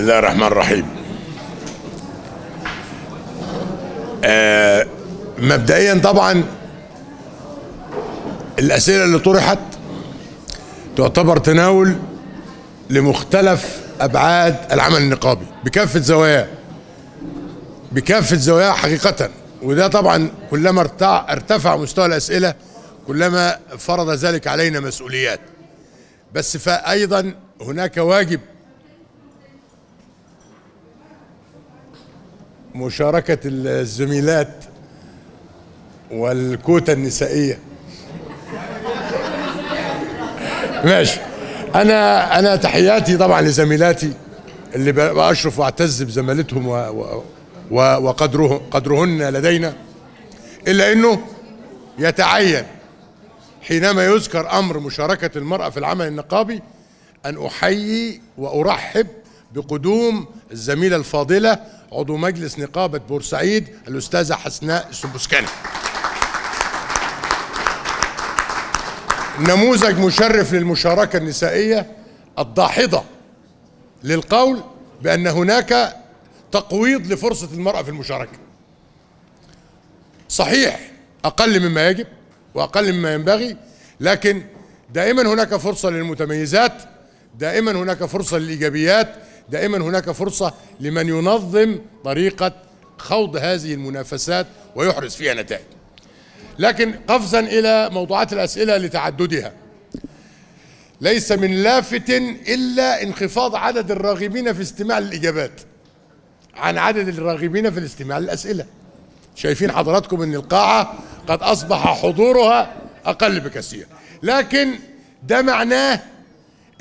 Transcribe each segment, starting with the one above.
بسم الله الرحمن الرحيم آه مبدئيا طبعا الأسئلة اللي طرحت تعتبر تناول لمختلف أبعاد العمل النقابي بكافة زواياه بكافة زواياه حقيقة وده طبعا كلما ارتفع مستوى الأسئلة كلما فرض ذلك علينا مسؤوليات بس فأيضا هناك واجب مشاركة الزميلات والكوتا النسائية ماشي أنا أنا تحياتي طبعا لزميلاتي اللي بأشرف وأعتز بزمالتهم و و وقدره قدرهن لدينا إلا أنه يتعين حينما يذكر أمر مشاركة المرأة في العمل النقابي أن أحيي وأرحب بقدوم الزميلة الفاضلة عضو مجلس نقابة بورسعيد الأستاذة حسناء السبوسكاني نموذج مشرف للمشاركة النسائية الداحضة للقول بأن هناك تقويض لفرصة المرأة في المشاركة صحيح أقل مما يجب وأقل مما ينبغي لكن دائما هناك فرصة للمتميزات دائما هناك فرصة للإيجابيات دائما هناك فرصة لمن ينظم طريقة خوض هذه المنافسات ويحرز فيها نتائج لكن قفزا إلى موضوعات الأسئلة لتعددها ليس من لافت إلا انخفاض عدد الراغبين في استماع الإجابات عن عدد الراغبين في الاستماع للأسئلة شايفين حضراتكم أن القاعة قد أصبح حضورها أقل بكثير لكن ده معناه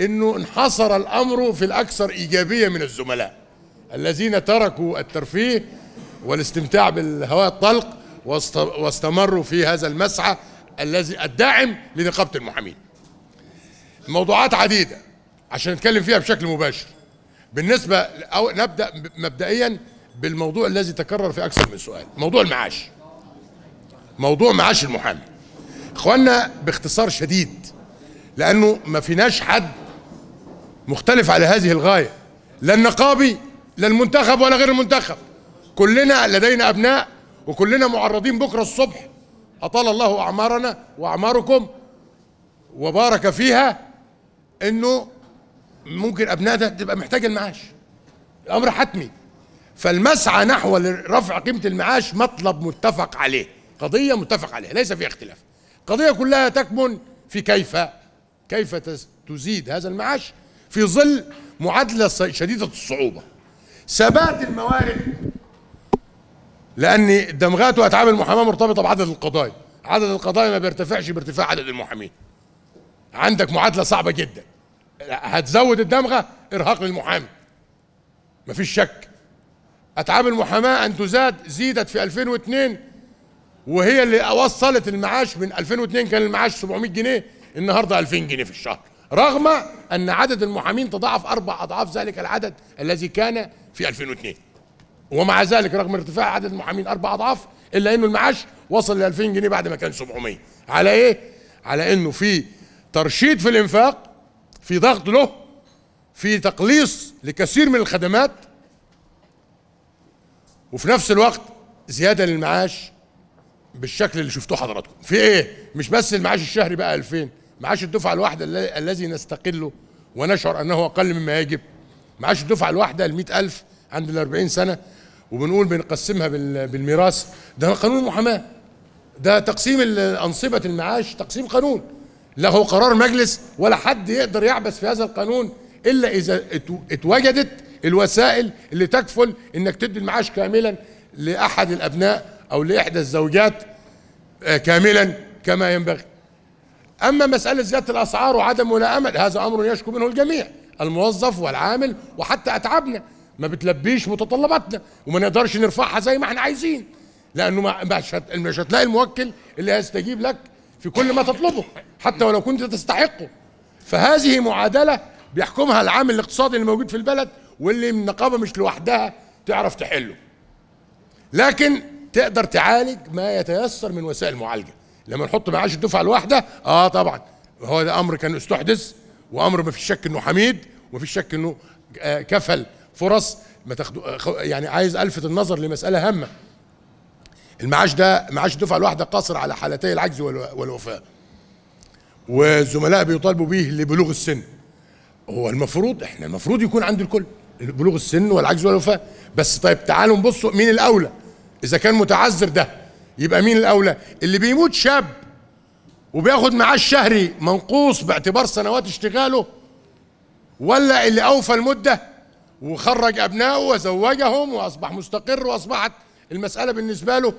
انه انحصر الامر في الاكثر ايجابيه من الزملاء الذين تركوا الترفيه والاستمتاع بالهواء الطلق واستمروا في هذا المسعى الذي الداعم لنقابه المحامين. موضوعات عديده عشان نتكلم فيها بشكل مباشر. بالنسبه أو نبدا مبدئيا بالموضوع الذي تكرر في اكثر من سؤال، موضوع المعاش. موضوع معاش المحامي. اخواننا باختصار شديد لانه ما فيناش حد مختلف على هذه الغاية لا النقابي لا المنتخب ولا غير المنتخب كلنا لدينا أبناء وكلنا معرضين بكرة الصبح أطال الله أعمارنا وأعماركم وبارك فيها إنه ممكن أبناء ده تبقى محتاج المعاش الأمر حتمي فالمسعى نحو رفع قيمة المعاش مطلب متفق عليه قضية متفق عليها ليس فيها اختلاف القضية كلها تكمن في كيف كيف تزيد هذا المعاش في ظل معادله شديده الصعوبه ثبات الموارد لان دمغات واتعاب المحاماه مرتبطه بعدد القضايا عدد القضايا ما بيرتفعش بارتفاع عدد المحامين عندك معادله صعبه جدا هتزود الدمغه ارهاق للمحامي مفيش شك اتعاب المحاماه ان تزاد زيدت في 2002 وهي اللي وصلت المعاش من 2002 كان المعاش 700 جنيه النهارده 2000 جنيه في الشهر رغم أن عدد المحامين تضاعف أربع أضعاف ذلك العدد الذي كان في 2002 ومع ذلك رغم ارتفاع عدد المحامين أربع أضعاف إلا أنه المعاش وصل ل 2000 جنيه بعد ما كان 700 على إيه؟ على أنه في ترشيد في الإنفاق في ضغط له في تقليص لكثير من الخدمات وفي نفس الوقت زياده للمعاش بالشكل اللي شفتوه حضراتكم في ايه مش بس المعاش الشهري بقى 2000 معاش الدفعه الواحده الذي نستقله ونشعر انه اقل مما يجب معاش الدفعه الواحده ال 100000 عند ال 40 سنه وبنقول بنقسمها بالميراث ده قانون محاماة ده تقسيم انصبه المعاش تقسيم قانون لا هو قرار مجلس ولا حد يقدر يعبث في هذا القانون الا اذا اتوجدت الوسائل اللي تكفل انك تدي المعاش كاملا لاحد الابناء او لاحدى الزوجات آه، كاملا كما ينبغي أما مسألة زيادة الأسعار وعدم ولا أمل هذا أمر يشكو منه الجميع الموظف والعامل وحتى أتعبنا ما بتلبيش متطلباتنا وما نقدرش نرفعها زي ما احنا عايزين لأنه مش هتلاقي الموكل اللي هيستجيب لك في كل ما تطلبه حتى ولو كنت تستحقه فهذه معادلة بيحكمها العامل الاقتصادي اللي موجود في البلد واللي النقابة مش لوحدها تعرف تحله لكن تقدر تعالج ما يتيسر من وسائل معالجه لما نحط معاش الدفعه الواحده اه طبعا هو ده امر كان استحدث وامر ما فيش شك انه حميد وما فيش شك انه آه، كفل فرص ما تاخدو يعني عايز الفت النظر لمساله هامه المعاش ده معاش الدفعه الواحده قاصر على حالتي العجز والوفاه والزملاء بيطالبوا به لبلوغ السن هو المفروض احنا المفروض يكون عند الكل بلوغ السن والعجز والوفاه بس طيب تعالوا نبصوا مين الاولى اذا كان متعذر ده يبقى مين الاولى اللي بيموت شاب وبياخد معاه الشهري منقوص باعتبار سنوات اشتغاله ولا اللي اوفى المده وخرج ابنائه وزوجهم واصبح مستقر واصبحت المساله بالنسبه له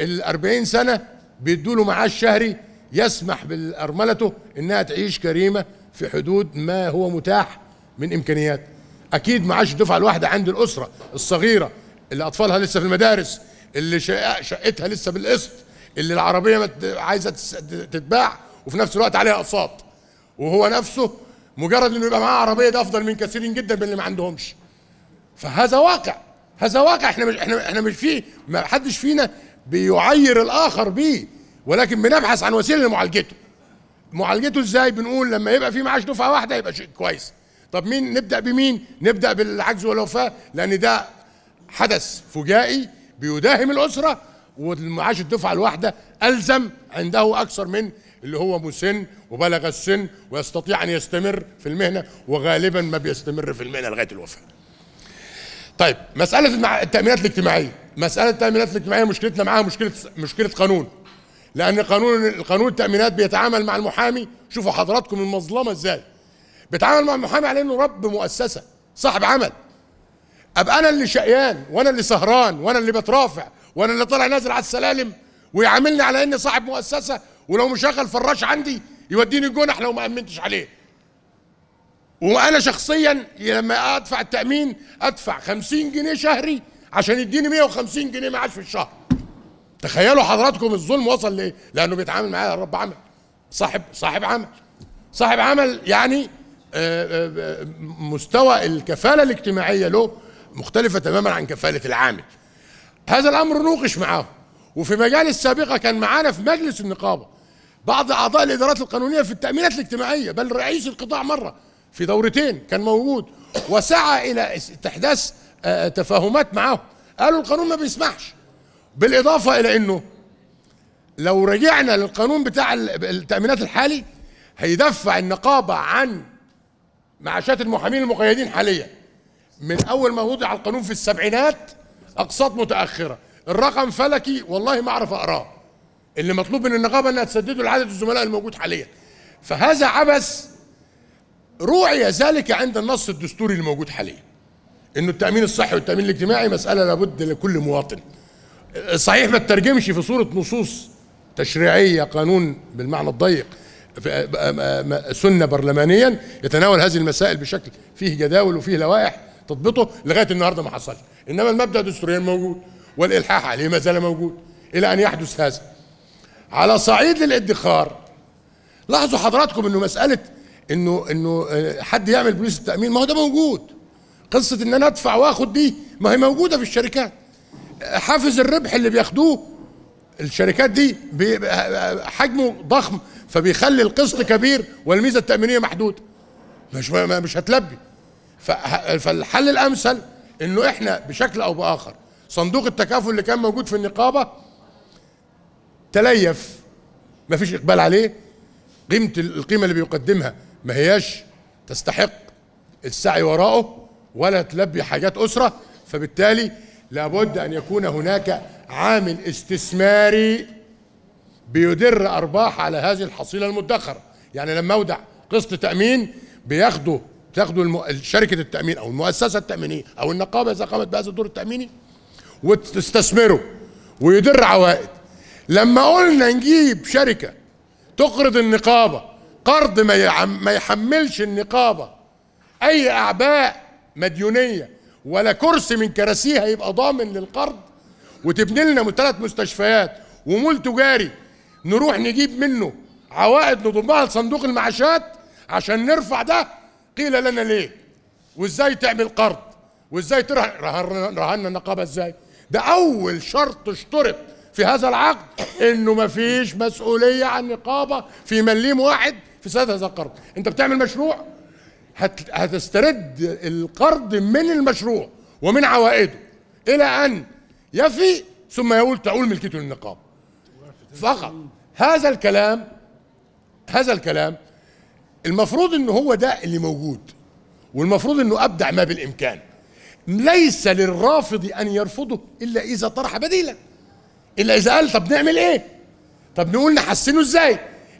ال 40 سنه بيدوا له معاش شهري يسمح بالارملته انها تعيش كريمه في حدود ما هو متاح من امكانيات اكيد معاش الدفعه الواحده عند الاسره الصغيره اللي اطفالها لسه في المدارس اللي شقتها لسه بالقسط اللي العربيه عايزه تتباع وفي نفس الوقت عليها اقساط وهو نفسه مجرد انه يبقى معاه عربيه ده افضل من كثيرين جدا من اللي ما عندهمش فهذا واقع هذا واقع احنا مش احنا احنا مش فيه ما حدش فينا بيعير الاخر بيه ولكن بنبحث عن وسيله لمعالجته معالجته ازاي بنقول لما يبقى في معاش دفعه واحده يبقى شيء كويس طب مين نبدا بمين نبدا بالعجز والوفاه لان ده حدث فجائي بيداهم الاسره والمعاش الدفعه الواحده الزم عنده اكثر من اللي هو مسن وبلغ السن ويستطيع ان يستمر في المهنه وغالبا ما بيستمر في المهنه لغايه الوفاه. طيب مساله التامينات الاجتماعيه، مساله التامينات الاجتماعيه مشكلتنا معاها مشكله مشكله قانون. لان قانون قانون التامينات بيتعامل مع المحامي شوفوا حضراتكم المظلمه ازاي. بيتعامل مع المحامي على انه رب مؤسسه، صاحب عمل. ابقى انا اللي شقيان وانا اللي سهران وانا اللي بترافع وانا اللي طالع نازل على السلالم ويعاملني على اني صاحب مؤسسه ولو مشغل فراش عندي يوديني الجنح لو ما امنتش عليه وانا شخصيا لما ادفع التامين ادفع 50 جنيه شهري عشان يديني 150 جنيه معاش في الشهر تخيلوا حضراتكم الظلم وصل ليه لانه بيتعامل معايا رب عمل صاحب صاحب عمل صاحب عمل يعني آه، آه، آه، مستوى الكفاله الاجتماعيه له مختلفة تماما عن كفالة العامل هذا الأمر نوقش معاه وفي مجالس سابقة كان معانا في مجلس النقابة بعض أعضاء الإدارات القانونية في التأمينات الاجتماعية بل رئيس القطاع مرة في دورتين كان موجود وسعى إلى استحداث تفاهمات معاهم قالوا القانون ما بيسمحش بالإضافة إلى أنه لو رجعنا للقانون بتاع التأمينات الحالي هيدفع النقابة عن معاشات المحامين المقيدين حاليا من اول ما وضع القانون في السبعينات اقساط متاخره الرقم فلكي والله ما اعرف اقراه اللي مطلوب من النقابه انها تسدده لعدد الزملاء الموجود حاليا فهذا عبث روعي ذلك عند النص الدستوري الموجود حاليا انه التامين الصحي والتامين الاجتماعي مساله لابد لكل مواطن صحيح ما تترجمش في صوره نصوص تشريعيه قانون بالمعنى الضيق آه، آه، آه، سنه برلمانيا يتناول هذه المسائل بشكل فيه جداول وفيه لوائح تضبطه لغايه النهارده ما حصلش انما المبدا دستوريا موجود والالحاح عليه ما زال موجود الى ان يحدث هذا على صعيد الادخار لاحظوا حضراتكم انه مساله انه انه آه، حد يعمل بوليس التامين ما هو ده موجود قصه ان انا ادفع واخد دي ما هي موجوده في الشركات آه، حافز الربح اللي بياخدوه الشركات دي آه، حجمه ضخم فبيخلي القسط كبير والميزه التامينيه محدوده مش مش هتلبي فالحل الامثل انه احنا بشكل او باخر صندوق التكافل اللي كان موجود في النقابه تليف ما فيش اقبال عليه قيمه القيمه اللي بيقدمها ما هياش تستحق السعي وراءه ولا تلبي حاجات اسره فبالتالي لابد ان يكون هناك عامل استثماري بيدر ارباح على هذه الحصيله المدخره يعني لما اودع قسط تامين بياخده تاخدوا المو... شركه التامين او المؤسسه التامينيه او النقابه اذا قامت بهذا الدور التاميني وتستثمره ويدر عوائد لما قلنا نجيب شركه تقرض النقابه قرض ما, يعم... ما يحملش النقابه اي اعباء مديونيه ولا كرسي من كراسيها يبقى ضامن للقرض وتبني لنا ثلاث مستشفيات ومول تجاري نروح نجيب منه عوائد نضمها لصندوق المعاشات عشان نرفع ده قيل لنا ليه وازاي تعمل قرض وازاي رهنا النقابه ازاي ده اول شرط اشترط في هذا العقد انه ما فيش مسؤوليه عن نقابه في مليم واحد في سداد هذا القرض انت بتعمل مشروع هت... هتسترد القرض من المشروع ومن عوائده الى ان يفي ثم يقول تعول ملكيته للنقابه فقط هذا الكلام هذا الكلام المفروض ان هو ده اللي موجود والمفروض انه ابدع ما بالامكان ليس للرافض ان يرفضه الا اذا طرح بديلا الا اذا قال طب نعمل ايه طب نقول نحسنه ازاي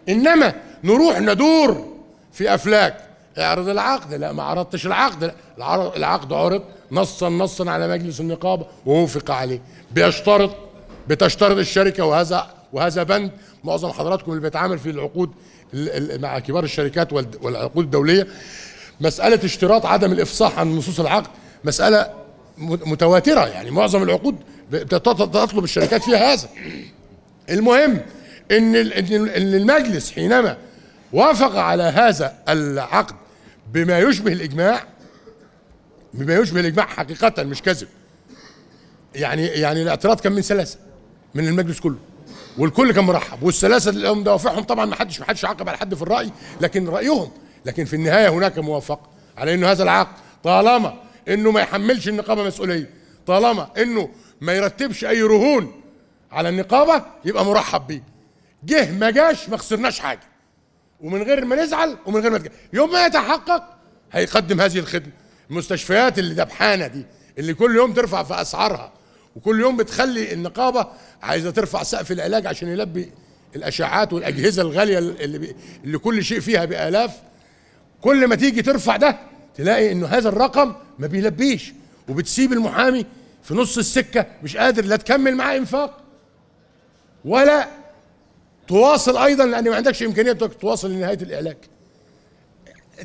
انما نروح ندور في افلاك اعرض العقد لا ما عرضتش العقد لا العقد عرض نصا نصا على مجلس النقابه ووفق عليه بيشترط بتشترط الشركه وهذا وهذا بند معظم حضراتكم اللي بيتعامل في العقود مع كبار الشركات والعقود الدوليه مساله اشتراط عدم الافصاح عن نصوص العقد مساله متواتره يعني معظم العقود تطلب الشركات فيها هذا المهم ان ان المجلس حينما وافق على هذا العقد بما يشبه الاجماع بما يشبه الاجماع حقيقه مش كذب يعني يعني الاعتراض كان من ثلاثه من المجلس كله والكل كان مرحب والثلاثه اللي هم دوافعهم طبعا ما حدش ما حدش عاقب على حد في الراي لكن رايهم لكن في النهايه هناك موافقه على انه هذا العقد طالما انه ما يحملش النقابه مسؤوليه طالما انه ما يرتبش اي رهون على النقابه يبقى مرحب بيه جه ما جاش ما خسرناش حاجه ومن غير ما نزعل ومن غير ما نتجعل. يوم ما يتحقق هيقدم هذه الخدمه المستشفيات اللي دبحانه دي اللي كل يوم ترفع في اسعارها وكل يوم بتخلي النقابه عايزه ترفع سقف العلاج عشان يلبي الاشعاعات والاجهزه الغاليه اللي, بي... اللي كل شيء فيها بالاف كل ما تيجي ترفع ده تلاقي انه هذا الرقم ما بيلبيش وبتسيب المحامي في نص السكه مش قادر لا تكمل معاه انفاق ولا تواصل ايضا لان ما عندكش امكانيه تواصل لنهايه العلاج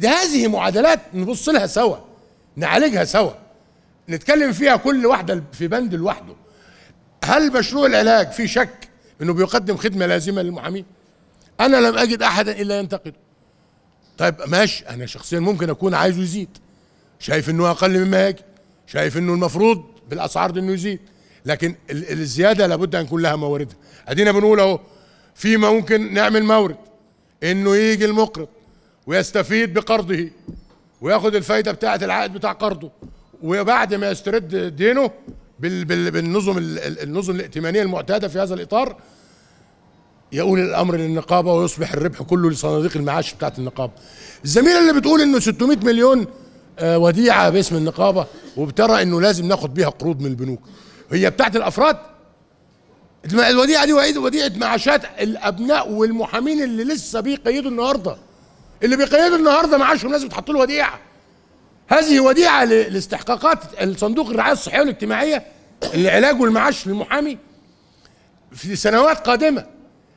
هذه معادلات نبص لها سوا نعالجها سوا نتكلم فيها كل واحدة في بند لوحده هل مشروع العلاج في شك انه بيقدم خدمة لازمة للمحامين انا لم اجد احدا الا ينتقده طيب ماشي انا شخصيا ممكن اكون عايزه يزيد شايف انه اقل مما يجب شايف انه المفروض بالاسعار دي انه يزيد لكن الزياده لابد ان يكون لها مواردها ادينا بنقول اهو فيما ممكن نعمل مورد انه يجي المقرض ويستفيد بقرضه وياخد الفايده بتاعه العائد بتاع قرضه وبعد ما يسترد دينه بالنظم النظم الائتمانيه المعتاده في هذا الاطار يقول الامر للنقابه ويصبح الربح كله لصناديق المعاش بتاعت النقابه. الزميله اللي بتقول انه 600 مليون آه، وديعه باسم النقابه وبترى انه لازم ناخد بيها قروض من البنوك. هي بتاعت الافراد الوديعه دي وديعه معاشات الابناء والمحامين اللي لسه بيقيدوا النهارده. اللي بيقيدوا النهارده معاشهم لازم تحط له وديعه. هذه وديعة لاستحقاقات الصندوق الرعاية الصحية والاجتماعية العلاج والمعاش للمحامي في سنوات قادمة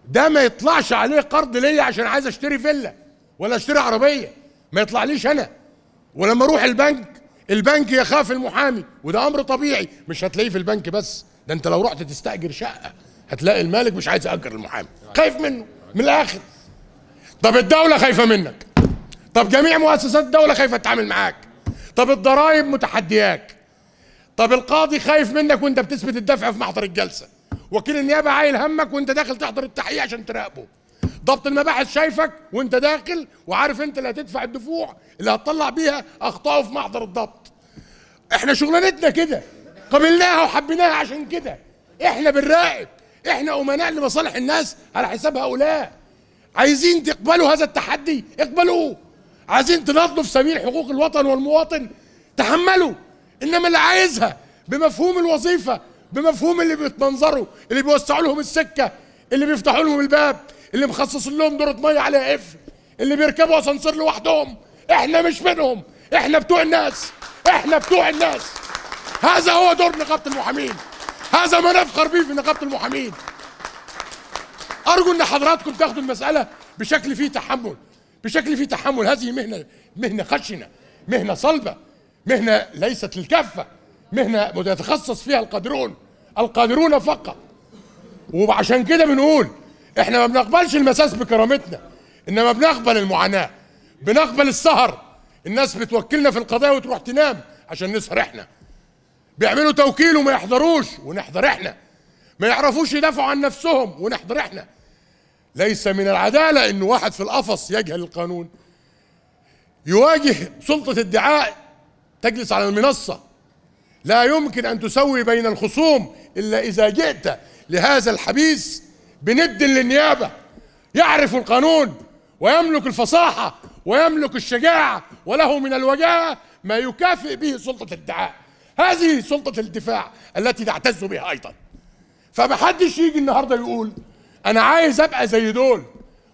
ده ما يطلعش عليه قرض ليا عشان عايز اشتري فيلا ولا اشتري عربية ما يطلعليش أنا ولما أروح البنك البنك يخاف المحامي وده أمر طبيعي مش هتلاقيه في البنك بس ده أنت لو رحت تستأجر شقة هتلاقي المالك مش عايز يأجر المحامي خايف منه من الآخر طب الدولة خايفة منك طب جميع مؤسسات الدولة خايفة تتعامل معاك طب الضرائب متحدياك طب القاضي خايف منك وانت بتثبت الدفع في محضر الجلسه وكيل النيابه عايل همك وانت داخل تحضر التحقيق عشان تراقبه ضبط المباحث شايفك وانت داخل وعارف انت اللي هتدفع الدفوع اللي هتطلع بيها اخطائه في محضر الضبط احنا شغلانتنا كده قبلناها وحبيناها عشان كده احنا بنراقب احنا امناء لمصالح الناس على حساب هؤلاء عايزين تقبلوا هذا التحدي اقبلوه عايزين تناضلوا في سبيل حقوق الوطن والمواطن تحملوا انما اللي عايزها بمفهوم الوظيفه بمفهوم اللي بيتمنظروا اللي بيوسعوا لهم السكه اللي بيفتحوا لهم الباب اللي مخصصين لهم دورة ميه على قفل اللي بيركبوا اسانسير لوحدهم احنا مش منهم احنا بتوع الناس احنا بتوع الناس هذا هو دور نقابه المحامين هذا ما نفخر به في نقابه المحامين ارجو ان حضراتكم تاخدوا المساله بشكل فيه تحمل بشكل فيه تحمل هذه مهنه مهنه خشنه مهنه صلبه مهنه ليست للكفة مهنه يتخصص فيها القادرون القادرون فقط وعشان كده بنقول احنا ما بنقبلش المساس بكرامتنا انما بنقبل المعاناه بنقبل السهر الناس بتوكلنا في القضايا وتروح تنام عشان نسهر احنا بيعملوا توكيل وما يحضروش ونحضر احنا ما يعرفوش يدافعوا عن نفسهم ونحضر احنا ليس من العدالة أن واحد في القفص يجهل القانون يواجه سلطة ادعاء تجلس على المنصة لا يمكن أن تسوي بين الخصوم إلا إذا جئت لهذا الحبيس بند للنيابة يعرف القانون ويملك الفصاحة ويملك الشجاعة وله من الوجاهة ما يكافئ به سلطة الدعاء هذه سلطة الدفاع التي تعتز بها أيضا فمحدش يجي النهاردة يقول انا عايز ابقى زي دول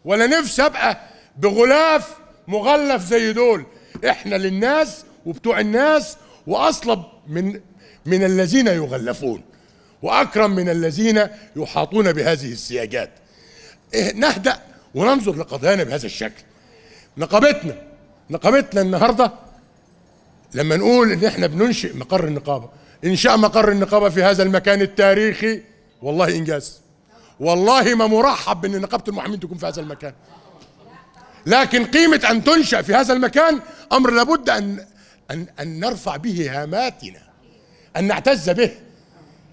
ولا نفسي ابقى بغلاف مغلف زي دول احنا للناس وبتوع الناس واصلب من من الذين يغلفون واكرم من الذين يحاطون بهذه السياجات إيه، نهدأ وننظر لقضايانا بهذا الشكل نقابتنا نقابتنا النهارده لما نقول ان احنا بننشئ مقر النقابه انشاء مقر النقابه في هذا المكان التاريخي والله انجاز والله ما مرحب بأن نقابة المحامين تكون في هذا المكان لكن قيمة أن تنشأ في هذا المكان أمر لابد أن أن أن نرفع به هاماتنا أن نعتز به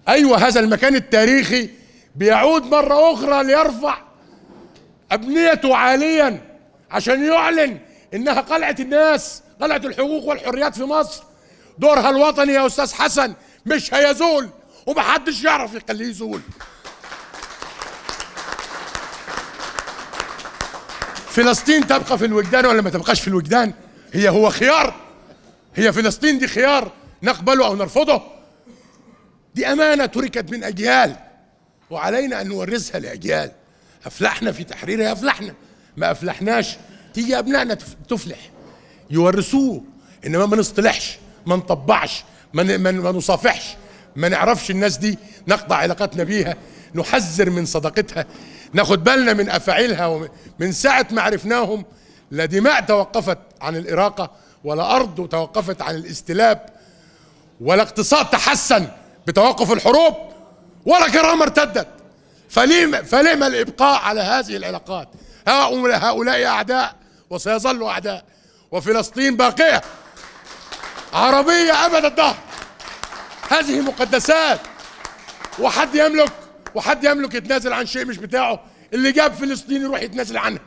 أيوة هذا المكان التاريخي بيعود مرة أخرى ليرفع أبنيته عاليا عشان يعلن إنها قلعة الناس قلعة الحقوق والحريات في مصر دورها الوطني يا أستاذ حسن مش هيزول ومحدش يعرف يخليه يزول فلسطين تبقى في الوجدان ولا ما تبقاش في الوجدان هي هو خيار هي فلسطين دي خيار نقبله او نرفضه دي امانه تركت من اجيال وعلينا ان نورثها لاجيال افلحنا في تحريرها افلحنا ما افلحناش تيجي ابنائنا تفلح يورثوه انما ما نصطلحش ما نطبعش ما ما نصافحش ما نعرفش الناس دي نقطع علاقاتنا بيها نحذر من صداقتها ناخد بالنا من افاعيلها ومن ساعه ما عرفناهم لا دماء توقفت عن الاراقه ولا ارض توقفت عن الاستلاب ولا اقتصاد تحسن بتوقف الحروب ولا كرامه ارتدت فلم فلم الابقاء على هذه العلاقات هؤلاء اعداء وسيظلوا اعداء وفلسطين باقيه عربيه ابد الدهر هذه مقدسات وحد يملك وحد يملك يتنازل عن شيء مش بتاعه اللي جاب فلسطين يروح يتنازل عنها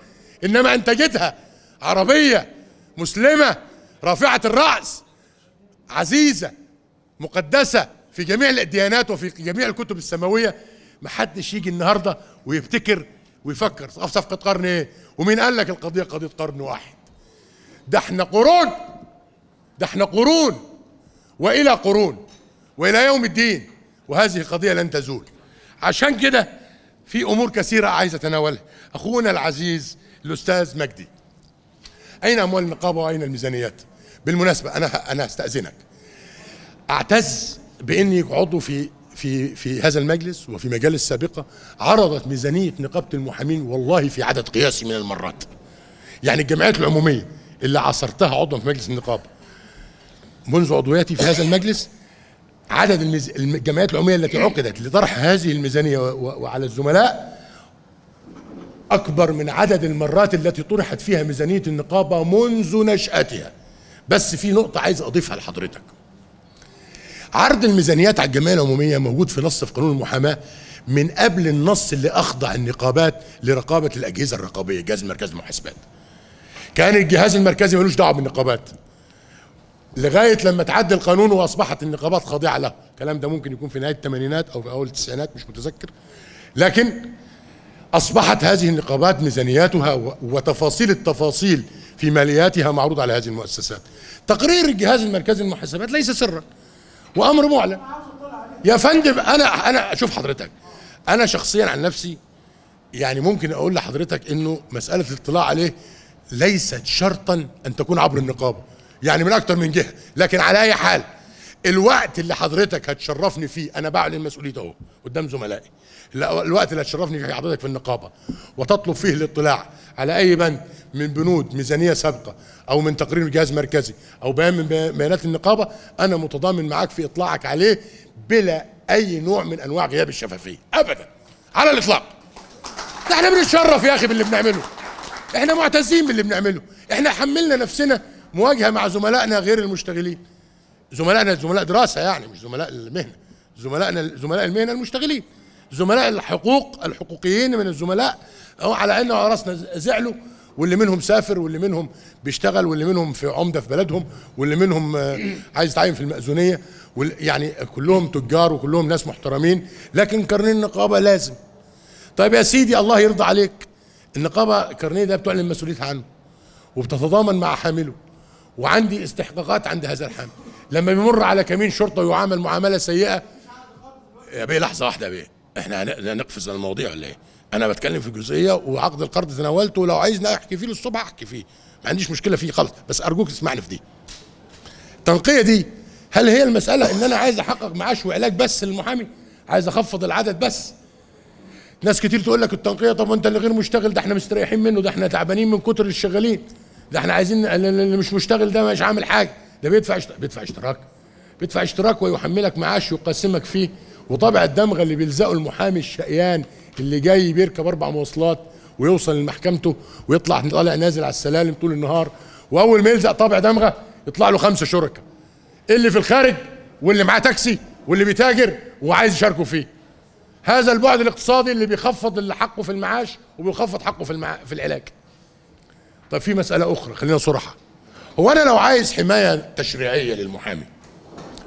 انما انتجتها عربيه مسلمه رافعه الراس عزيزه مقدسه في جميع الديانات وفي جميع الكتب السماويه محدش يجي النهارده ويبتكر ويفكر في صفقه قرن ايه ومين قال لك القضيه قضيه قرن واحد ده احنا قرون ده احنا قرون والى قرون والى يوم الدين وهذه قضيه لن تزول عشان كده في امور كثيره عايز اتناولها اخونا العزيز الاستاذ مجدي اين اموال النقابه واين الميزانيات بالمناسبه انا انا استاذنك اعتز باني عضو في في في هذا المجلس وفي مجالس سابقه عرضت ميزانيه نقابه المحامين والله في عدد قياسي من المرات يعني الجمعيات العموميه اللي عصرتها عضوا في مجلس النقابه منذ عضويتي في هذا المجلس عدد المز... الجمعيات العموميه التي عقدت لطرح هذه الميزانيه و... وعلى الزملاء اكبر من عدد المرات التي طرحت فيها ميزانيه النقابه منذ نشاتها بس في نقطه عايز اضيفها لحضرتك عرض الميزانيات على الجمعيه العموميه موجود في نص في قانون المحاماه من قبل النص اللي اخضع النقابات لرقابه الاجهزه الرقابيه جهاز مركز المحاسبات كان الجهاز المركزي ملوش دعوه بالنقابات لغايه لما تعدل القانون واصبحت النقابات خاضعه له الكلام ده ممكن يكون في نهايه الثمانينات او في اول التسعينات مش متذكر لكن اصبحت هذه النقابات ميزانياتها وتفاصيل التفاصيل في مالياتها معروض على هذه المؤسسات تقرير الجهاز المركزي للمحاسبات ليس سرا وامر معلن يا فندم انا انا شوف حضرتك انا شخصيا عن نفسي يعني ممكن اقول لحضرتك انه مساله الاطلاع عليه ليست شرطا ان تكون عبر النقابه يعني من اكتر من جهه لكن على اي حال الوقت اللي حضرتك هتشرفني فيه انا بعلن المسؤولية اهو قدام زملائي الوقت اللي هتشرفني فيه حضرتك في النقابه وتطلب فيه الاطلاع على اي بند من بنود ميزانيه سابقه او من تقرير جهاز مركزي او بيان من بيانات النقابه انا متضامن معاك في اطلاعك عليه بلا اي نوع من انواع غياب الشفافيه ابدا على الاطلاق احنا بنتشرف يا اخي باللي بنعمله احنا معتزين باللي بنعمله احنا حملنا نفسنا مواجهه مع زملائنا غير المشتغلين زملائنا زملاء دراسه يعني مش زملاء المهنه زملائنا زملاء المهنه المشتغلين زملاء الحقوق الحقوقيين من الزملاء أو على عيننا وعلى راسنا زعلوا واللي منهم سافر واللي منهم بيشتغل واللي منهم في عمده في بلدهم واللي منهم آه، عايز يتعين في المأذونيه يعني كلهم تجار وكلهم ناس محترمين لكن كرنين النقابه لازم طيب يا سيدي الله يرضى عليك النقابه كارنيه ده بتعلن مسؤوليتها عنه وبتتضامن مع حامله وعندي استحقاقات عند هذا الحامل لما بيمر على كمين شرطه يعامل معامله سيئه يا بيه لحظه واحده يا بيه احنا هنقفز المواضيع ولا ايه انا بتكلم في جزئيه وعقد القرض تناولته ولو عايزني احكي فيه للصبح احكي فيه ما عنديش مشكله فيه خالص بس ارجوك تسمعني في دي التنقيه دي هل هي المساله ان انا عايز احقق معاش وعلاج بس للمحامي عايز اخفض العدد بس ناس كتير تقول لك التنقيه طب انت اللي غير مشتغل ده احنا مستريحين منه ده احنا تعبانين من كتر الشغالين ده احنا عايزين اللي مش مشتغل ده مش عامل حاجه ده بيدفع اشتراك بيدفع اشتراك بيدفع اشتراك ويحملك معاش ويقسمك فيه وطبع الدمغه اللي بيلزقه المحامي الشقيان اللي جاي بيركب اربع مواصلات ويوصل لمحكمته ويطلع طالع نازل على السلالم طول النهار واول ما يلزق طابع دمغه يطلع له خمسه شركاء اللي في الخارج واللي معاه تاكسي واللي بيتاجر وعايز يشاركوا فيه هذا البعد الاقتصادي اللي بيخفض اللي حقه في المعاش وبيخفض حقه في, المع... في العلاج طب في مساله اخرى خلينا صراحه هو انا لو عايز حمايه تشريعيه للمحامي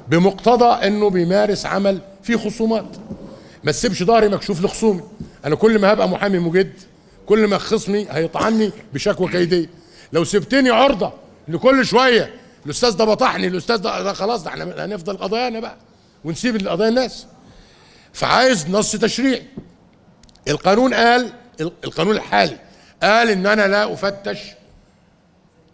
بمقتضى انه بيمارس عمل فيه خصومات ما تسيبش ظهري مكشوف لخصومي انا كل ما هبقى محامي مجد كل ما خصمي هيطعني بشكوى كيديه لو سبتني عرضه لكل شويه الاستاذ ده بطحني الاستاذ ده خلاص ده احنا هنفضل قضايانا بقى ونسيب القضايا الناس فعايز نص تشريعي القانون قال القانون الحالي قال ان انا لا افتش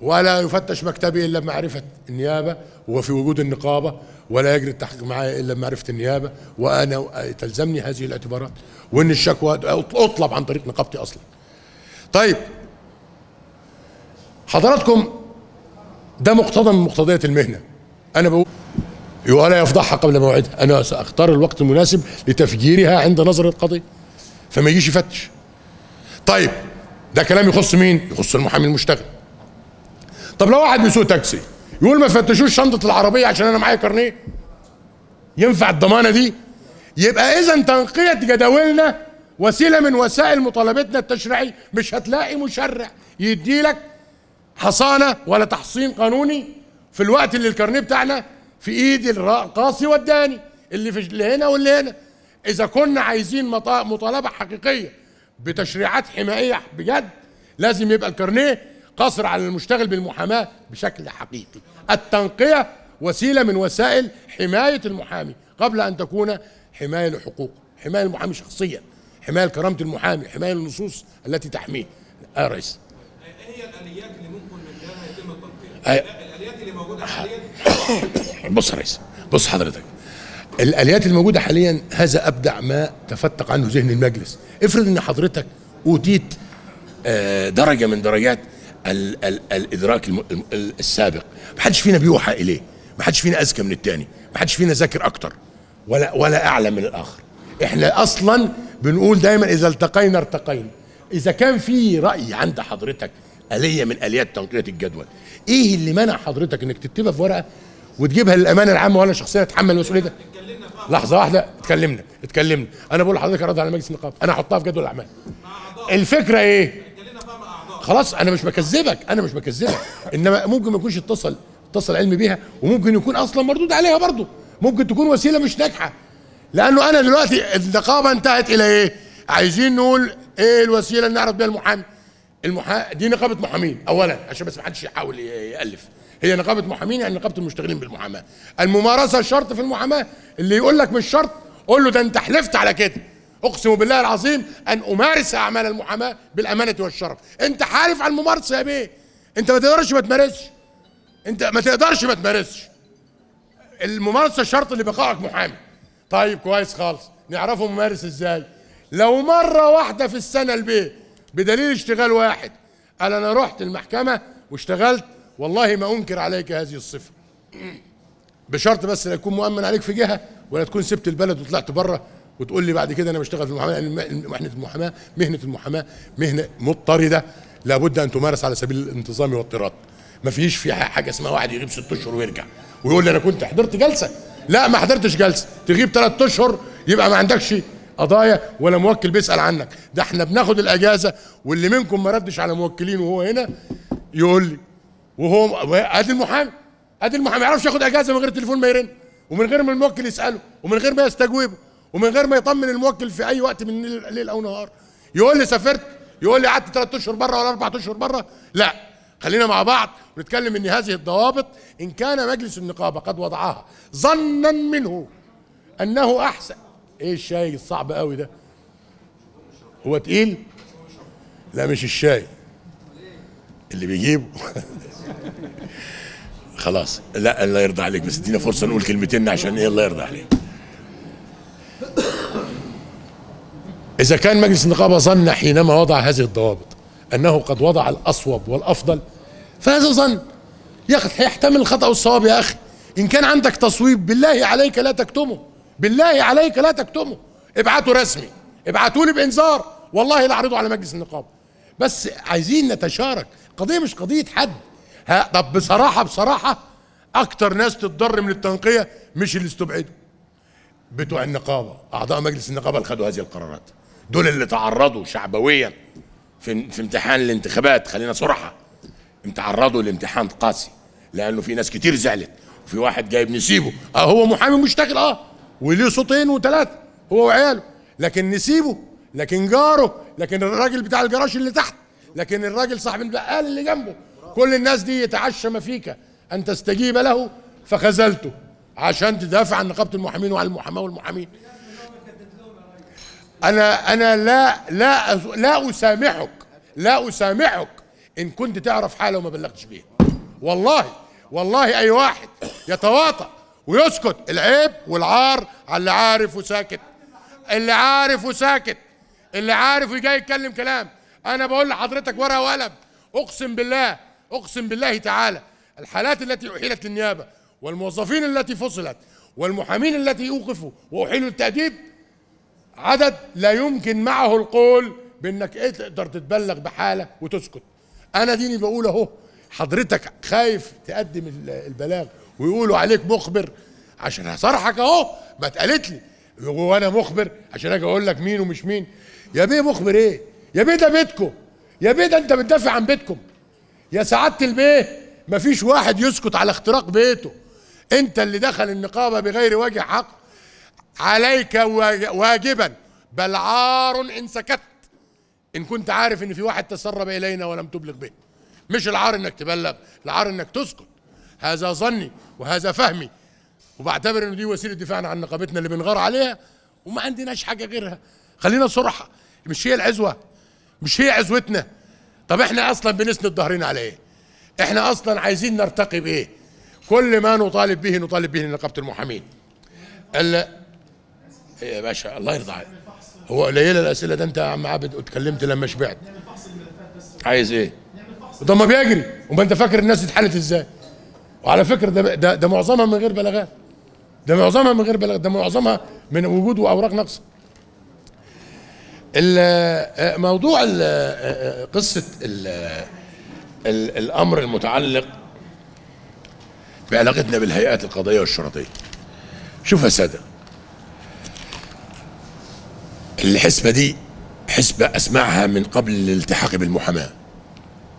ولا يفتش مكتبي الا بمعرفه النيابه وفي وجود النقابه ولا يجري التحقيق معي الا بمعرفه النيابه وانا تلزمني هذه الاعتبارات وان الشكوى اطلب عن طريق نقابتي اصلا. طيب حضراتكم ده مقتضى من مقتضيات المهنه. انا بقول ولا يفضحها قبل موعدها، انا ساختار الوقت المناسب لتفجيرها عند نظر القضيه. فما يجيش يفتش. طيب ده كلام يخص مين؟ يخص المحامي المشتغل طب لو واحد بيسوق تاكسي يقول ما فتشوش شنطه العربيه عشان انا معايا كارنيه ينفع الضمانه دي؟ يبقى اذا تنقيه جداولنا وسيله من وسائل مطالبتنا التشريعيه مش هتلاقي مشرع يديلك حصانه ولا تحصين قانوني في الوقت اللي الكارنيه بتاعنا في ايد القاصي والداني اللي في اللي هنا واللي هنا اذا كنا عايزين مطالبه حقيقيه بتشريعات حمائيه بجد لازم يبقى الكارنيه قصر على المشتغل بالمحاماه بشكل حقيقي التنقيه وسيله من وسائل حمايه المحامي قبل ان تكون حمايه لحقوقه حمايه المحامي شخصيا حمايه لكرامه المحامي حمايه للنصوص التي تحميه يا ايه هي الاليات اللي ممكن من يتم التنقيه آه. الاليات اللي موجوده حاليا بص يا ريس بص حضرتك الاليات الموجوده حاليا هذا ابدع ما تفتق عنه ذهن المجلس افرض ان حضرتك اوتيت آه، درجه من درجات الـ الـ الادراك السابق ما حدش فينا بيوحى اليه ما حدش فينا اذكى من التاني ما حدش فينا ذاكر اكتر ولا ولا اعلى من الاخر احنا اصلا بنقول دايما اذا التقينا ارتقينا اذا كان في راي عند حضرتك اليه من اليات تنقيه الجدول ايه اللي منع حضرتك انك تكتبها في ورقه وتجيبها للامانه العامه وانا شخصيا اتحمل مسؤوليه لحظه واحده اتكلمنا اتكلمنا انا بقول لحضرتك ارد على مجلس النقابه انا هحطها في جدول الاعمال الفكره ايه خلاص انا مش بكذبك انا مش بكذبك انما ممكن ما يكونش اتصل اتصل علمي بيها وممكن يكون اصلا مردود عليها برضه ممكن تكون وسيله مش ناجحه لانه انا دلوقتي النقابه انتهت الى ايه عايزين نقول ايه الوسيله اللي نعرف بيها المحامي المحا... دي نقابه محامين اولا عشان بس ما حدش يحاول يالف هي نقابه محامين يعني نقابه المشتغلين بالمحاماه الممارسه شرط في المحاماه اللي يقول لك مش شرط قول له ده انت حلفت على كده اقسم بالله العظيم ان امارس اعمال المحاماه بالامانه والشرف انت حالف على الممارسه يا بيه انت ما تقدرش ما تمارسش انت ما تقدرش ما تمارسش الممارسه شرط لبقائك محامي طيب كويس خالص نعرفه ممارس ازاي لو مره واحده في السنه البيه بدليل اشتغال واحد قال انا رحت المحكمه واشتغلت والله ما انكر عليك هذه الصفه بشرط بس لا يكون مؤمن عليك في جهه ولا تكون سبت البلد وطلعت بره وتقول لي بعد كده انا بشتغل في المحاماه محنه المحاماه مهنه المحاماه مهنه مضطرده لابد ان تمارس على سبيل الانتظام والاضطراد ما فيش في حاجه اسمها واحد يغيب ست اشهر ويرجع ويقول لي انا كنت حضرت جلسه لا ما حضرتش جلسه تغيب ثلاث اشهر يبقى ما عندكش قضايا ولا موكل بيسال عنك ده احنا بناخد الاجازه واللي منكم ما ردش على موكلين وهو هنا يقول لي وهو ادي المحامي ادي المحامي ما يعرفش ياخد اجازه من غير التليفون ما يرن ومن غير ما الموكل يساله ومن غير ما يستجوبه ومن غير ما يطمن الموكل في اي وقت من الليل او نهار يقول لي سافرت يقول لي قعدت ثلاث اشهر بره ولا اربع اشهر بره لا خلينا مع بعض ونتكلم ان هذه الضوابط ان كان مجلس النقابه قد وضعها ظنا منه انه احسن ايه الشاي الصعب قوي ده هو تقيل لا مش الشاي اللي بيجيبه خلاص لا الله يرضى عليك بس ادينا فرصه نقول كلمتين عشان ايه الله يرضى عليك اذا كان مجلس النقابه ظن حينما وضع هذه الضوابط انه قد وضع الاصوب والافضل فهذا ظن يحتمل الخطا والصواب يا اخي ان كان عندك تصويب بالله عليك لا تكتمه بالله عليك لا تكتمه ابعته رسمي ابعتوا لي بانذار والله لا اعرضه على مجلس النقابه بس عايزين نتشارك القضيه مش قضيه حد ها طب بصراحه بصراحه اكتر ناس تتضر من التنقيه مش اللي استبعدوا بتوع النقابه اعضاء مجلس النقابه اللي خدوا هذه القرارات دول اللي تعرضوا شعبويا في في امتحان الانتخابات خلينا صراحه تعرضوا لامتحان قاسي لانه في ناس كتير زعلت وفي واحد جايب نسيبه اه هو محامي مشتغل اه وليه صوتين وثلاثه هو وعياله لكن نسيبه لكن جاره لكن الراجل بتاع الجراش اللي تحت لكن الراجل صاحب البقال اللي جنبه كل الناس دي يتعشم فيك ان تستجيب له فخذلته عشان تدافع عن نقابه المحامين وعن المحاماه والمحامين انا انا لا لا لا اسامحك لا اسامحك ان كنت تعرف حاله وما بلغتش بيها والله والله اي واحد يتواطأ ويسكت العيب والعار على اللي عارف وساكت اللي عارف وساكت اللي عارف وجاي يتكلم كلام انا بقول لحضرتك ورقه وقلم اقسم بالله اقسم بالله تعالى الحالات التي احيلت للنيابه والموظفين التي فصلت والمحامين التي اوقفوا واحيلوا التاديب عدد لا يمكن معه القول بانك ايه تقدر تتبلغ بحاله وتسكت انا ديني بقول اهو حضرتك خايف تقدم البلاغ ويقولوا عليك مخبر عشان هصرحك اهو ما اتقالت لي وانا مخبر عشان اجي اقول لك مين ومش مين يا بيه مخبر ايه يا بيه ده بيتكم يا بيه ده انت بتدافع عن بيتكم يا سعاده البيه مفيش واحد يسكت على اختراق بيته انت اللي دخل النقابه بغير وجه حق عليك واجبا بل عار ان سكت ان كنت عارف ان في واحد تسرب الينا ولم تبلغ به مش العار انك تبلغ العار انك تسكت هذا ظني وهذا فهمي وبعتبر ان دي وسيله دفاعنا عن نقابتنا اللي بنغار عليها وما عندناش حاجه غيرها خلينا صرحه مش هي العزوه مش هي عزوتنا طب احنا اصلا بنسند ظهرنا على ايه احنا اصلا عايزين نرتقي بايه كل ما نطالب به نطالب به نقابه المحامين الا إيه يا باشا الله يرضى عليك هو قليله الاسئله ده انت يا عم عابد اتكلمت لما شبعت عايز ايه طب ما بيجري وما انت فاكر الناس اتحلت ازاي وعلى فكره ده ده, ده معظمها من غير بلاغات ده معظمها من غير بلاغات ده معظمها من وجود واوراق ناقصه آه، موضوع آه، آه، قصة الأمر المتعلق بعلاقتنا بالهيئات القضائية والشرطية شوف يا سادة الحسبة دي حسبة أسمعها من قبل الالتحاق بالمحاماة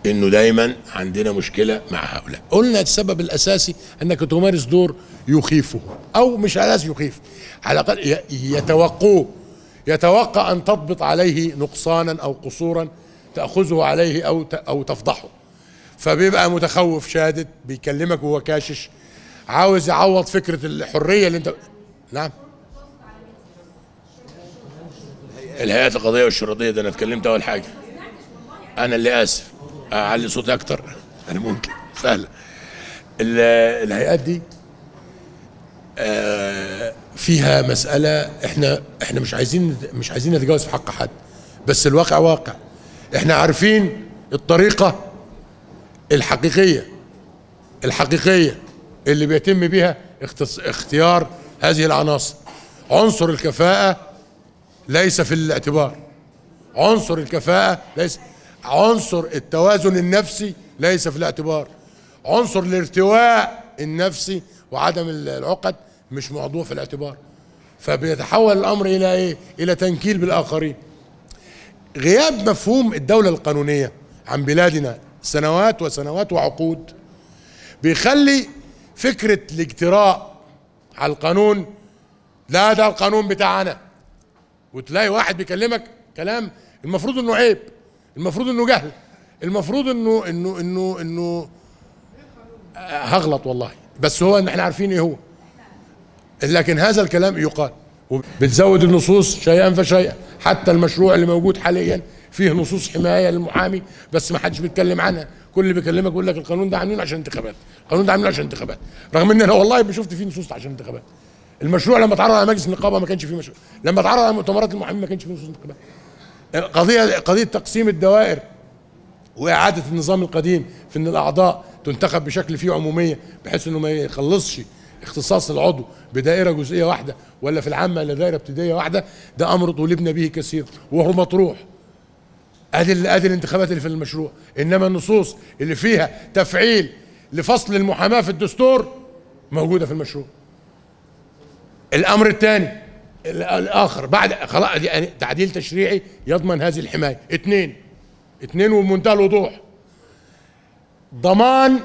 انه دايما عندنا مشكله مع هؤلاء قلنا السبب الاساسي انك تمارس دور يخيفه او مش على اساس يخيف على الاقل يتوقوه يتوقع أن تضبط عليه نقصانا أو قصورا تأخذه عليه أو أو تفضحه فبيبقى متخوف شادد بيكلمك وهو كاشش عاوز يعوض فكرة الحرية اللي أنت نعم الهيئات القضائية والشرطية ده أنا اتكلمت أول حاجة أنا اللي آسف أعلي صوتي أكتر أنا ممكن سهلة الهيئات دي آه فيها مساله احنا احنا مش عايزين مش عايزين نتجاوز في حق حد بس الواقع واقع احنا عارفين الطريقه الحقيقيه الحقيقيه اللي بيتم بها اختيار هذه العناصر عنصر الكفاءه ليس في الاعتبار عنصر الكفاءه ليس عنصر التوازن النفسي ليس في الاعتبار عنصر الارتواء النفسي وعدم العقد مش موضوع في الاعتبار فبيتحول الامر الى ايه الى تنكيل بالاخرين غياب مفهوم الدوله القانونيه عن بلادنا سنوات وسنوات وعقود بيخلي فكره الاجتراء على القانون لا ده القانون بتاعنا وتلاقي واحد بيكلمك كلام المفروض انه عيب المفروض انه جهل المفروض انه انه انه انه آه، هغلط والله بس هو ان احنا عارفين ايه هو لكن هذا الكلام يقال وبتزود النصوص شيئا فشيئا حتى المشروع اللي موجود حاليا فيه نصوص حمايه للمحامي بس ما حدش بيتكلم عنها كل اللي بيكلمك يقول لك القانون ده عاملينه عشان انتخابات القانون ده عاملينه عشان انتخابات رغم ان انا والله ما شفت فيه نصوص عشان انتخابات المشروع لما اتعرض على مجلس النقابه ما كانش فيه مشروع لما اتعرض على مؤتمرات المحامين ما كانش فيه نصوص انتخابات قضيه قضيه تقسيم الدوائر واعاده النظام القديم في ان الاعضاء تنتخب بشكل فيه عموميه بحيث انه ما يخلصش اختصاص العضو بدائره جزئيه واحده ولا في العامه الا دائره ابتدائيه واحده ده امر طولبنا به كثير وهو مطروح ادي ادي الانتخابات اللي في المشروع انما النصوص اللي فيها تفعيل لفصل المحاماه في الدستور موجوده في المشروع الامر الثاني الاخر بعد خلاص يعني تعديل تشريعي يضمن هذه الحمايه اثنين اثنين وبمنتهى الوضوح ضمان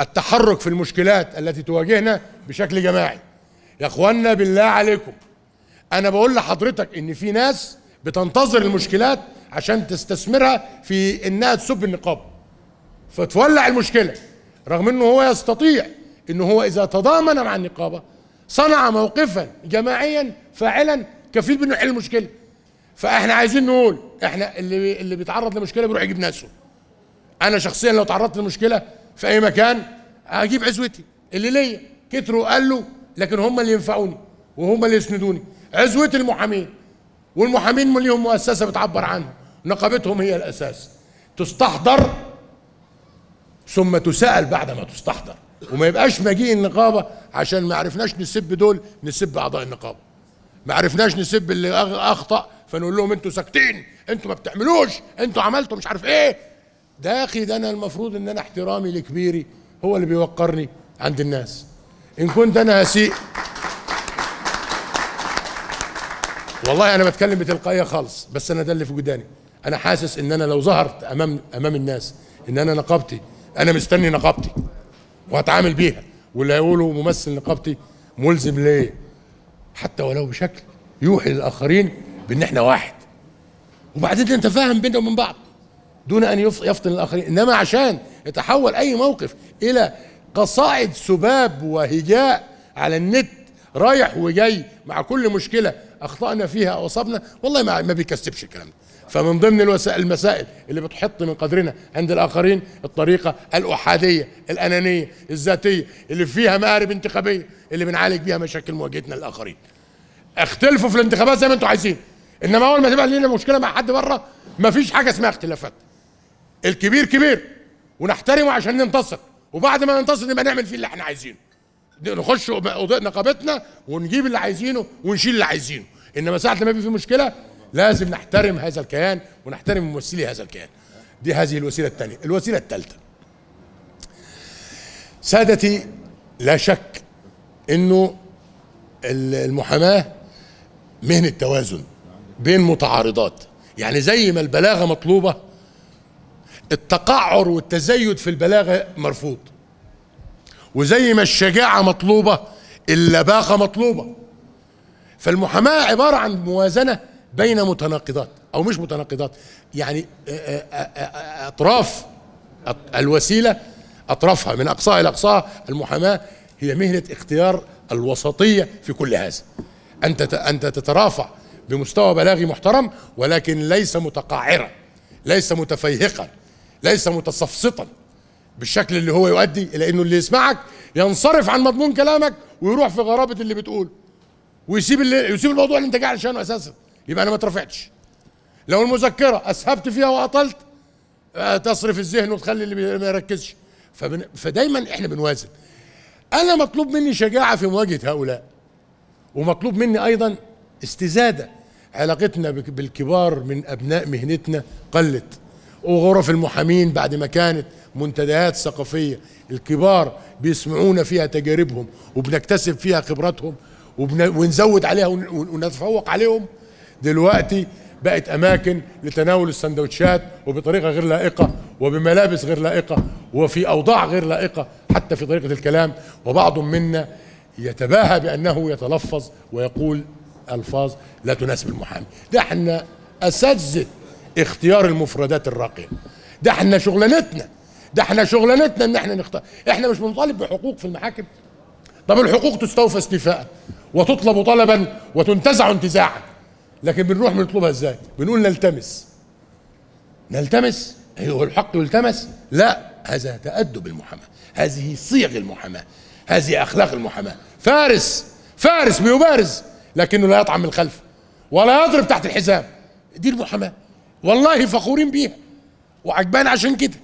التحرك في المشكلات التي تواجهنا بشكل جماعي يا اخوانا بالله عليكم انا بقول لحضرتك ان في ناس بتنتظر المشكلات عشان تستثمرها في انها تسب النقاب فتولع المشكله رغم انه هو يستطيع انه هو اذا تضامن مع النقابه صنع موقفا جماعيا فاعلا كفيل بانه يحل المشكله فاحنا عايزين نقول احنا اللي اللي بيتعرض لمشكله بيروح يجيب ناسه انا شخصيا لو تعرضت لمشكله في اي مكان اجيب عزوتي اللي ليا كتروا قالوا لكن هم اللي ينفعوني وهم اللي يسندوني عزوه المحامين والمحامين ليهم مؤسسه بتعبر عنها نقابتهم هي الاساس تستحضر ثم تسأل بعد ما تستحضر وما يبقاش مجيء النقابه عشان ما عرفناش نسب دول نسب اعضاء النقابه ما عرفناش نسب اللي اخطا فنقول لهم انتوا ساكتين انتوا ما بتعملوش انتوا عملتوا مش عارف ايه ده يا اخي ده انا المفروض ان انا احترامي لكبيري هو اللي بيوقرني عند الناس ان كنت انا هسيء والله انا بتكلم بتلقائيه خالص بس انا ده اللي في وجداني انا حاسس ان انا لو ظهرت امام امام الناس ان انا نقابتي انا مستني نقابتي وهتعامل بيها واللي هيقولوا ممثل نقابتي ملزم ليه حتى ولو بشكل يوحي للاخرين بان احنا واحد وبعدين انت فاهم بينا وبين بعض دون ان يفطن الاخرين انما عشان يتحول اي موقف الى قصائد سباب وهجاء على النت رايح وجاي مع كل مشكله اخطانا فيها او اصبنا والله ما, ما بيكسبش الكلام ده فمن ضمن الوسائل المسائل اللي بتحط من قدرنا عند الاخرين الطريقه الاحاديه الانانيه الذاتيه اللي فيها مآرب انتخابيه اللي بنعالج بيها مشاكل مواجهتنا للاخرين اختلفوا في الانتخابات زي ما انتم عايزين انما اول ما تبقى لنا مشكله مع حد بره مفيش حاجه اسمها اختلافات الكبير كبير ونحترمه عشان ننتصر وبعد ما ننتصر نبقى نعمل فيه اللي احنا عايزينه نخش نقابتنا ونجيب اللي عايزينه ونشيل اللي عايزينه انما ساعه لما يبقى في مشكله لازم نحترم هذا الكيان ونحترم ممثلي هذا الكيان دي هذه الوسيله الثانيه الوسيله الثالثه سادتي لا شك انه المحاماه مهنه توازن بين متعارضات يعني زي ما البلاغه مطلوبه التقعر والتزيد في البلاغه مرفوض وزي ما الشجاعه مطلوبه اللباقه مطلوبه فالمحاماه عباره عن موازنه بين متناقضات او مش متناقضات يعني اطراف الوسيله اطرافها من اقصاها الى اقصاها المحاماه هي مهنه اختيار الوسطيه في كل هذا انت انت تترافع بمستوى بلاغي محترم ولكن ليس متقعرا ليس متفيهقا ليس متصفصطا بالشكل اللي هو يؤدي الى انه اللي يسمعك ينصرف عن مضمون كلامك ويروح في غرابه اللي بتقوله ويسيب اللي يسيب الموضوع اللي انت جاي علشانه اساسا يبقى انا ما اترفعتش لو المذكره اسهبت فيها واطلت آه، تصرف الذهن وتخلي اللي ما يركزش فبن... فدايما احنا بنوازن انا مطلوب مني شجاعه في مواجهه هؤلاء ومطلوب مني ايضا استزاده علاقتنا بالكبار من ابناء مهنتنا قلت وغرف المحامين بعد ما كانت منتديات ثقافية الكبار بيسمعونا فيها تجاربهم وبنكتسب فيها خبراتهم ونزود عليها ونتفوق عليهم دلوقتي بقت اماكن لتناول السندوتشات وبطريقه غير لائقه وبملابس غير لائقه وفي اوضاع غير لائقه حتى في طريقه الكلام وبعض منا يتباهى بانه يتلفظ ويقول الفاظ لا تناسب المحامي ده احنا اساتذه اختيار المفردات الراقيه ده احنا شغلانتنا ده احنا شغلانتنا ان احنا نختار احنا مش بنطالب بحقوق في المحاكم طب الحقوق تستوفى استيفاء وتطلب طلبا وتنتزع انتزاعا لكن بنروح بنطلبها ازاي بنقول نلتمس نلتمس إيه هو الحق يلتمس لا هذا تأدب المحاماة هذه صيغ المحاماة هذه أخلاق المحاماة فارس فارس بيبارز لكنه لا يطعم من الخلف ولا يضرب تحت الحزام دي المحاماه والله فخورين بيها وعجبان عشان كده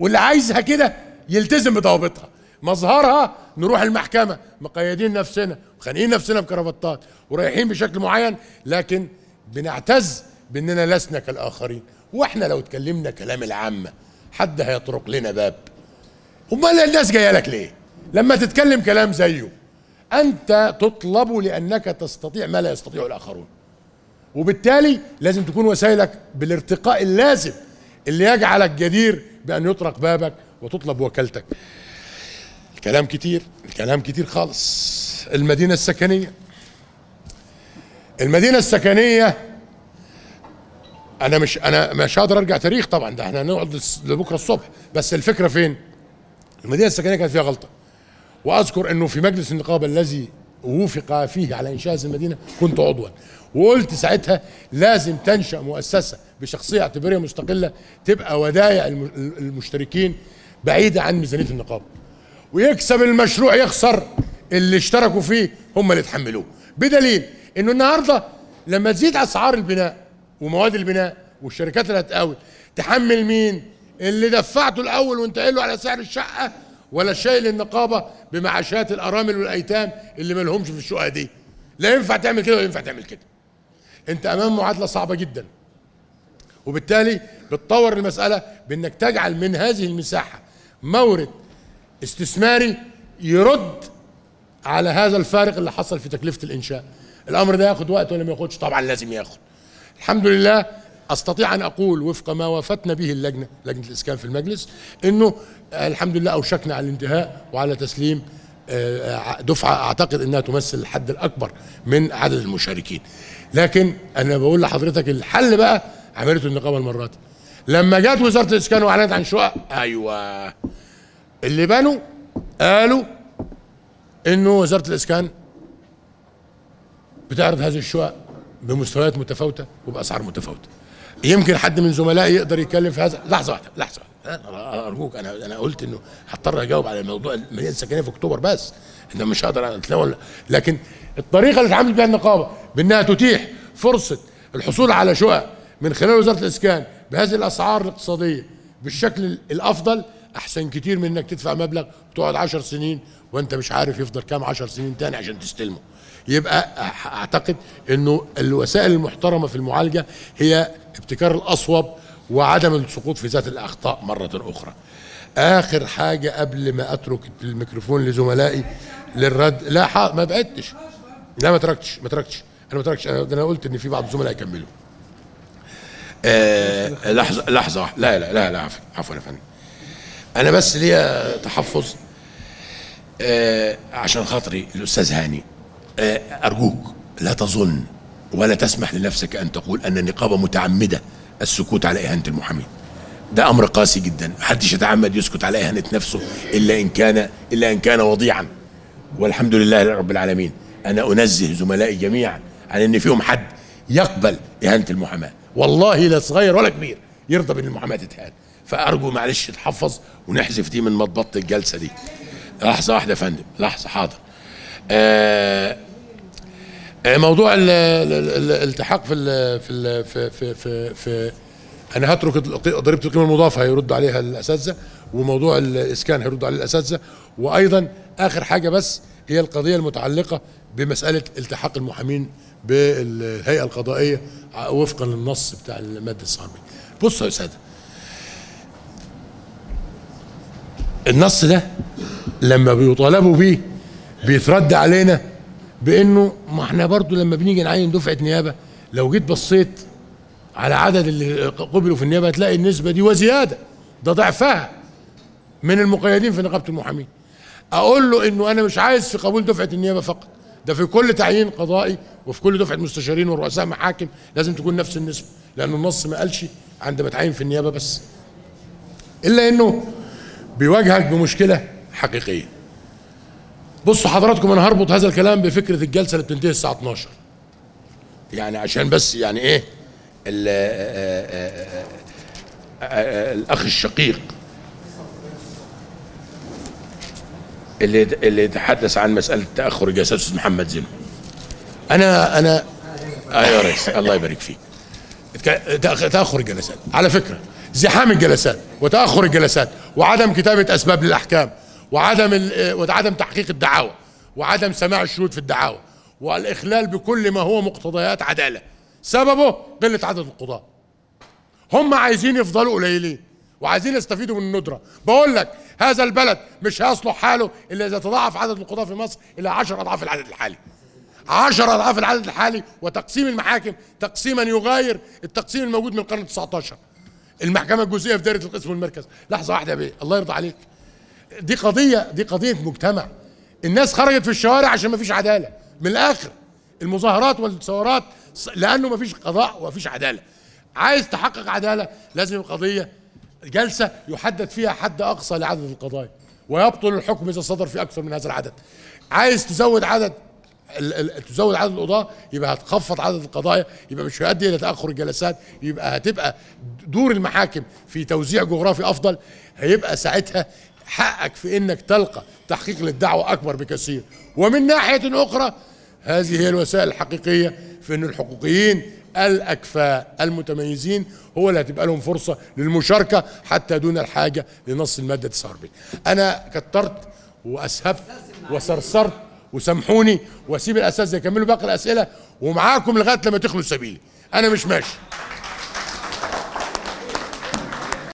واللي عايزها كده يلتزم بضوابطها مظهرها نروح المحكمه مقيدين نفسنا وخانقين نفسنا بكرافتات ورايحين بشكل معين لكن بنعتز باننا لسنا كالاخرين واحنا لو اتكلمنا كلام العامه حد هيطرق لنا باب امال الناس جايه لك ليه لما تتكلم كلام زيه انت تطلب لانك تستطيع ما لا يستطيع الاخرون وبالتالي لازم تكون وسائلك بالارتقاء اللازم اللي يجعلك جدير بأن يطرق بابك وتطلب وكالتك الكلام كتير الكلام كتير خالص المدينة السكنية المدينة السكنية أنا مش أنا مش هقدر أرجع تاريخ طبعا ده احنا هنقعد لبكرة الصبح بس الفكرة فين؟ المدينة السكنية كانت فيها غلطة وأذكر أنه في مجلس النقابة الذي ووفق فيه على إنشاء هذه المدينة كنت عضوا وقلت ساعتها لازم تنشا مؤسسه بشخصيه اعتباريه مستقله تبقى ودايع المشتركين بعيده عن ميزانيه النقابه ويكسب المشروع يخسر اللي اشتركوا فيه هم اللي اتحملوه بدليل انه النهارده لما تزيد اسعار البناء ومواد البناء والشركات اللي هتقاول تحمل مين اللي دفعته الاول وانت قايل له على سعر الشقه ولا شايل النقابه بمعاشات الارامل والايتام اللي لهمش في الشقه دي لا ينفع تعمل كده ولا ينفع تعمل كده انت امام معادله صعبه جدا وبالتالي بتطور المساله بانك تجعل من هذه المساحه مورد استثماري يرد على هذا الفارق اللي حصل في تكلفه الانشاء الامر ده ياخد وقت ولا ما ياخدش طبعا لازم ياخد الحمد لله استطيع ان اقول وفق ما وافتنا به اللجنه لجنه الاسكان في المجلس انه آه، الحمد لله اوشكنا على الانتهاء وعلى تسليم آه، آه، دفعه اعتقد انها تمثل الحد الاكبر من عدد المشاركين لكن انا بقول لحضرتك الحل بقى عملته النقابه المره دي لما جت وزاره الاسكان واعلنت عن شقق ايوه اللي بنوا قالوا انه وزاره الاسكان بتعرض هذه الشقق بمستويات متفاوته وباسعار متفاوته يمكن حد من زملائي يقدر يتكلم في هذا لحظه واحده لحظه أنا ارجوك انا انا قلت انه هضطر اجاوب على موضوع المدينه السكنيه في اكتوبر بس انا مش هقدر اتناول لكن الطريقه اللي اتعملت بها النقابه بانها تتيح فرصه الحصول على شقق من خلال وزاره الاسكان بهذه الاسعار الاقتصاديه بالشكل الافضل احسن كتير من انك تدفع مبلغ وتقعد 10 سنين وانت مش عارف يفضل كام 10 سنين تاني عشان تستلمه يبقى اعتقد انه الوسائل المحترمه في المعالجه هي ابتكار الاصوب وعدم السقوط في ذات الاخطاء مره اخرى اخر حاجه قبل ما اترك الميكروفون لزملائي للرد لا ما بعدتش لا ما تركتش ما تركتش انا ما تركتش انا انا قلت ان في بعض الزملاء هيكملوا آه لحظه لحظه لا لا لا لا عفوا عفوا يا فندم انا بس ليا تحفظ آه عشان خاطري الاستاذ هاني آه ارجوك لا تظن ولا تسمح لنفسك ان تقول ان النقابه متعمده السكوت على اهانه المحامين ده امر قاسي جدا محدش يتعمد يسكت على اهانه نفسه الا ان كان الا ان كان وضيعا والحمد لله رب العالمين أنا أنزه زملائي جميعا عن إن فيهم حد يقبل إهانة المحاماة والله لا صغير ولا كبير يرضى بأن المحاماة تتهان فأرجو معلش تحفظ ونحذف دي من مطبط الجلسة دي لحظة واحدة يا فندم لحظة حاضر آه, آه، موضوع الالتحاق في ال في ال في في, في, في انا هترك ضريبه القيمه المضافه هيرد عليها الاساتذه وموضوع الاسكان هيرد عليه الاساتذه وايضا اخر حاجه بس هي القضية المتعلقة بمسألة التحاق المحامين بالهيئة القضائية وفقا للنص بتاع المادة 900 بصوا يا سادة النص ده لما بيطالبوا بيه بيترد علينا بانه ما احنا برضو لما بنيجي نعين دفعه نيابه لو جيت بصيت على عدد اللي قبلوا في النيابه هتلاقي النسبه دي وزياده ده ضعفها من المقيدين في نقابه المحامين اقول له انه انا مش عايز في قبول دفعه النيابه فقط ده في كل تعيين قضائي وفي كل دفعه مستشارين ورؤساء محاكم لازم تكون نفس النسبه لان النص ما قالش عندما تعين في النيابه بس الا انه بيواجهك بمشكله حقيقيه بصوا حضراتكم انا هربط هذا الكلام بفكره الجلسه اللي بتنتهي الساعه 12 يعني عشان بس يعني ايه آه، آه، آه، الاخ الشقيق اللي اللي تحدث عن مساله تاخر جسد محمد زينو انا انا ايوه يا ريس الله يبارك فيك تاخر الجلسات على فكره زحام الجلسات وتاخر الجلسات وعدم كتابه اسباب للاحكام وعدم وعدم تحقيق الدعاوى وعدم سماع الشهود في الدعاوى والاخلال بكل ما هو مقتضيات عداله سببه قله عدد القضاه هم عايزين يفضلوا قليلين وعايزين يستفيدوا من الندره بقول لك هذا البلد مش هيصلح حاله الا اذا تضاعف عدد القضاه في مصر الى 10 اضعاف العدد الحالي 10 اضعاف العدد الحالي وتقسيم المحاكم تقسيما يغاير التقسيم الموجود من القرن 19 المحكمه الجزئيه في دائره القسم والمركز لحظه واحده بيه الله يرضى عليك دي قضيه دي قضيه مجتمع الناس خرجت في الشوارع عشان ما فيش عداله من الاخر المظاهرات والثورات لانه ما فيش قضاء وما فيش عداله عايز تحقق عداله لازم قضيه جلسة يحدد فيها حد أقصى لعدد القضايا ويبطل الحكم إذا صدر في أكثر من هذا العدد عايز تزود عدد تزود عدد القضاة يبقى هتخفض عدد القضايا يبقى مش هيؤدي إلى تأخر الجلسات يبقى هتبقى دور المحاكم في توزيع جغرافي أفضل هيبقى ساعتها حقك في إنك تلقى تحقيق للدعوة أكبر بكثير ومن ناحية أخرى هذه هي الوسائل الحقيقية في أن الحقوقيين الأكفاء المتميزين هو اللي هتبقى لهم فرصة للمشاركة حتى دون الحاجة لنص المادة 49 أنا كترت وأسهبت وسرسرت وسامحوني واسيب الاساتذه يكملوا باقي الاسئله ومعاكم لغايه لما تخلوا سبيلي انا مش ماشي